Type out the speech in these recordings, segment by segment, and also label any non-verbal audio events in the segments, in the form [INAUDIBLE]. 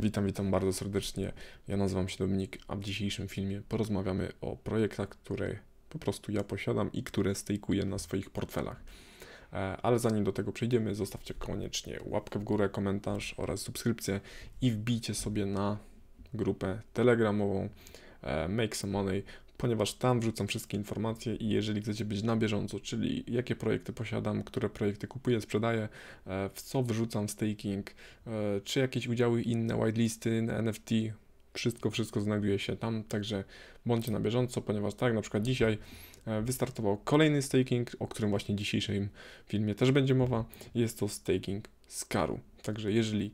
Witam, witam bardzo serdecznie. Ja nazywam się Dominik, a w dzisiejszym filmie porozmawiamy o projektach, które po prostu ja posiadam i które stejkuję na swoich portfelach. E, ale zanim do tego przejdziemy, zostawcie koniecznie łapkę w górę, komentarz oraz subskrypcję i wbijcie sobie na grupę telegramową e, Make Some Money, ponieważ tam wrzucam wszystkie informacje i jeżeli chcecie być na bieżąco, czyli jakie projekty posiadam, które projekty kupuję, sprzedaję, e, w co wrzucam staking, e, czy jakieś udziały inne, whitelisty, NFT, wszystko, wszystko znajduje się tam, także bądźcie na bieżąco, ponieważ tak, na przykład dzisiaj e, wystartował kolejny staking, o którym właśnie w dzisiejszym filmie też będzie mowa, jest to staking Skaru. Także jeżeli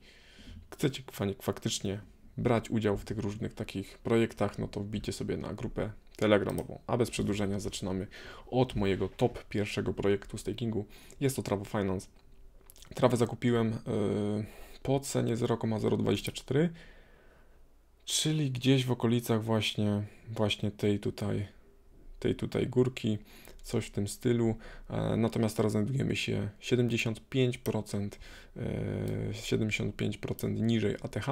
chcecie faktycznie brać udział w tych różnych takich projektach, no to wbijcie sobie na grupę telegramową. A bez przedłużenia zaczynamy od mojego top pierwszego projektu stakingu. Jest to Travo Finance. Trawę zakupiłem yy, po cenie 0,024, czyli gdzieś w okolicach właśnie, właśnie tej tutaj tej tutaj górki, coś w tym stylu. E, natomiast teraz znajdujemy się 75%, 75% e, niżej ATH.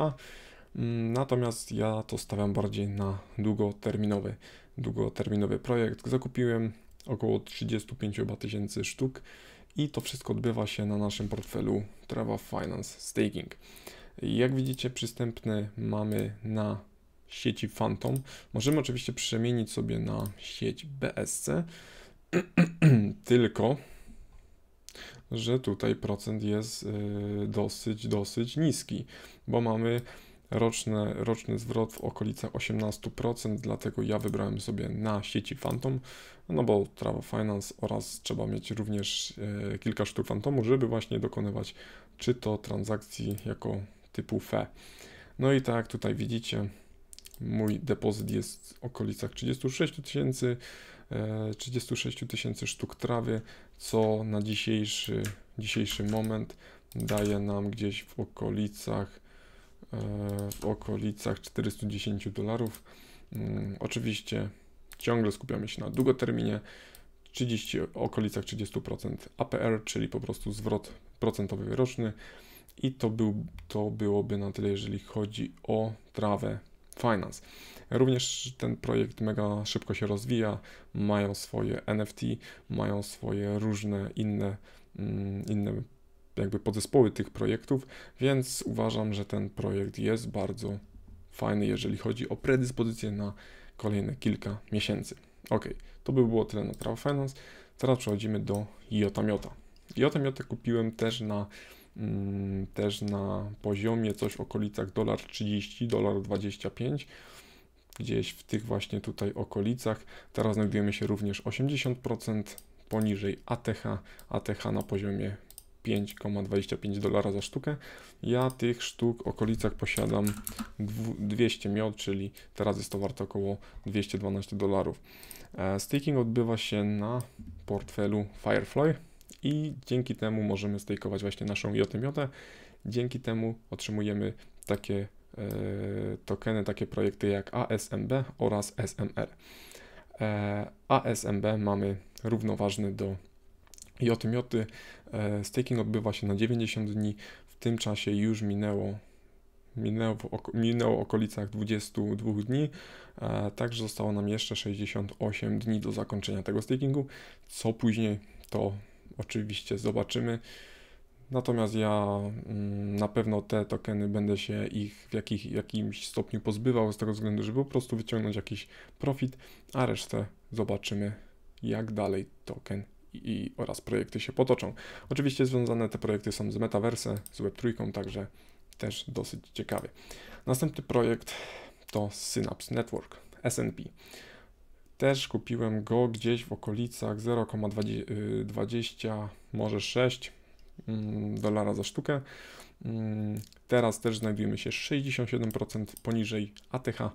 Mm, natomiast ja to stawiam bardziej na długoterminowy długoterminowy projekt. Zakupiłem około 35 tysięcy sztuk i to wszystko odbywa się na naszym portfelu Trava Finance Staking. Jak widzicie, przystępny mamy na sieci Phantom. Możemy oczywiście przemienić sobie na sieć BSC, [CLEARS THROAT] tylko że tutaj procent jest y, dosyć, dosyć niski, bo mamy roczne, roczny zwrot w okolicach 18%, dlatego ja wybrałem sobie na sieci Phantom, no bo trawa Finance oraz trzeba mieć również e, kilka sztuk Phantomu, żeby właśnie dokonywać czy to transakcji jako typu FE. No i tak jak tutaj widzicie, mój depozyt jest w okolicach 36 tysięcy, 36 e, tysięcy sztuk trawy, co na dzisiejszy, dzisiejszy moment daje nam gdzieś w okolicach w okolicach 410 dolarów. Mm, oczywiście ciągle skupiamy się na długoterminie, 30, okolicach 30% APR, czyli po prostu zwrot procentowy roczny i to, był, to byłoby na tyle, jeżeli chodzi o trawę Finance. Również ten projekt mega szybko się rozwija, mają swoje NFT, mają swoje różne inne, mm, inne jakby podzespoły tych projektów, więc uważam, że ten projekt jest bardzo fajny, jeżeli chodzi o predyspozycję na kolejne kilka miesięcy. Ok, to by było tyle na Trava Finance. Teraz przechodzimy do Jotamiota. Jotamiota kupiłem też na mm, też na poziomie coś w okolicach dolar 30, dolar 25 gdzieś w tych właśnie tutaj okolicach. Teraz znajdujemy się również 80% poniżej ATH, ATH na poziomie 5,25 dolara za sztukę. Ja tych sztuk w okolicach posiadam 200 miot, czyli teraz jest to warte około 212 dolarów. E, staking odbywa się na portfelu Firefly i dzięki temu możemy stakeować właśnie naszą Jotemjotę. Dzięki temu otrzymujemy takie e, tokeny, takie projekty jak ASMB oraz SMR. E, ASMB mamy równoważny do i o tym, joty. E, staking odbywa się na 90 dni. W tym czasie już minęło minęło w oko, minęło okolicach 22 dni, także zostało nam jeszcze 68 dni do zakończenia tego stakingu. Co później, to oczywiście zobaczymy. Natomiast ja mm, na pewno te tokeny będę się ich w jakich, jakimś stopniu pozbywał z tego względu, żeby po prostu wyciągnąć jakiś profit, a resztę zobaczymy jak dalej token i, oraz projekty się potoczą. Oczywiście związane te projekty są z Metaverse, z Web3, także też dosyć ciekawie. Następny projekt to Synapse Network, SNP. Też kupiłem go gdzieś w okolicach 0,20, może 6 mm, dolara za sztukę. Mm, teraz też znajdujemy się 67% poniżej ATH, e,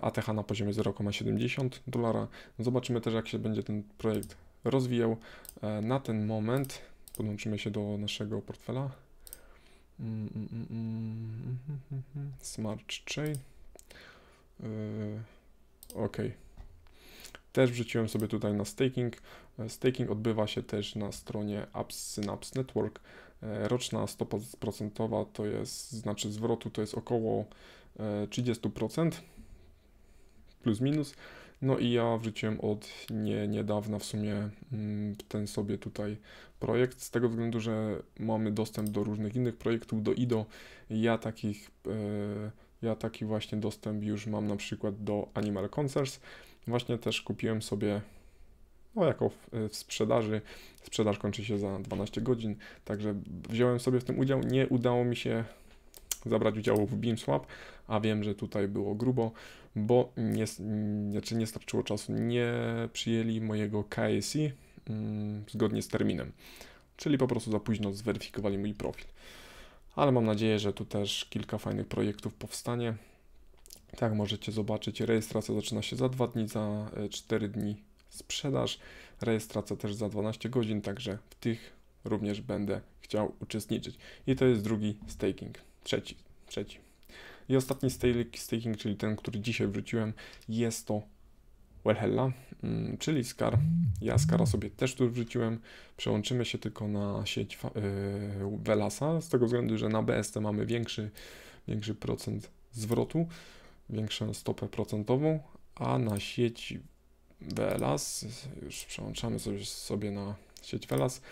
ATH na poziomie 0,70 dolara. Zobaczymy też, jak się będzie ten projekt rozwijał. E, na ten moment podłączymy się do naszego portfela. Mm, mm, mm, Smart Chain. E, ok. Też wrzuciłem sobie tutaj na staking. E, staking odbywa się też na stronie Apps Synapse Network. Roczna stopa procentowa to jest, znaczy zwrotu to jest około 30% plus minus. No i ja wrzuciłem od nie, niedawna w sumie mm, ten sobie tutaj projekt, z tego względu, że mamy dostęp do różnych innych projektów, do IDO. Ja takich, e, ja taki właśnie dostęp już mam na przykład do Animal Concerts. Właśnie też kupiłem sobie no jako w, e, w, sprzedaży. Sprzedaż kończy się za 12 godzin, także wziąłem sobie w tym udział. Nie udało mi się zabrać udziału w BeamSwap, a wiem, że tutaj było grubo, bo nie, czy nie starczyło czasu, nie przyjęli mojego KSI mm, zgodnie z terminem, czyli po prostu za późno zweryfikowali mój profil. Ale mam nadzieję, że tu też kilka fajnych projektów powstanie. Tak, możecie zobaczyć, rejestracja zaczyna się za 2 dni, za 4 e, dni sprzedaż, rejestracja też za 12 godzin, także w tych również będę chciał uczestniczyć. I to jest drugi staking trzeci, trzeci. I ostatni staking, czyli ten, który dzisiaj wrzuciłem, jest to Wellhella, mm, czyli Skar. Ja Skara sobie też tu wrzuciłem. Przełączymy się tylko na sieć y, Velasa, z tego względu, że na BST mamy większy, większy procent zwrotu, większą stopę procentową, a na sieć Velas, już przełączamy sobie, sobie na sieć Velas,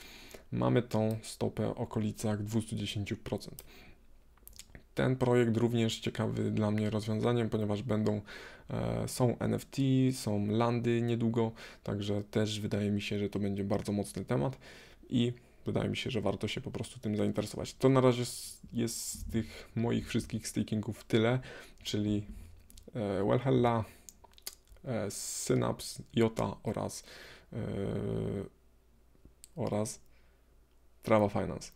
mamy tą stopę w okolicach 210% ten projekt również ciekawy dla mnie rozwiązaniem, ponieważ będą e, są NFT, są landy niedługo, także też wydaje mi się, że to będzie bardzo mocny temat i wydaje mi się, że warto się po prostu tym zainteresować. To na razie jest z tych moich wszystkich stakingów tyle, czyli e, Wellhella, e, Synapse, Jota oraz oraz Trava Finance.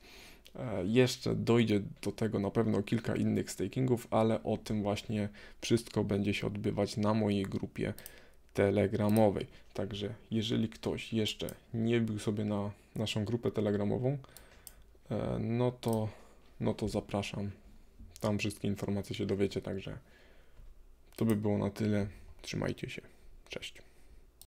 E, jeszcze dojdzie do tego na pewno kilka innych stakingów, ale o tym właśnie wszystko będzie się odbywać na mojej grupie telegramowej. Także jeżeli ktoś jeszcze nie był sobie na naszą grupę telegramową, e, no to, no to zapraszam. Tam wszystkie informacje się dowiecie, także to by było na tyle. Trzymajcie się. Cześć.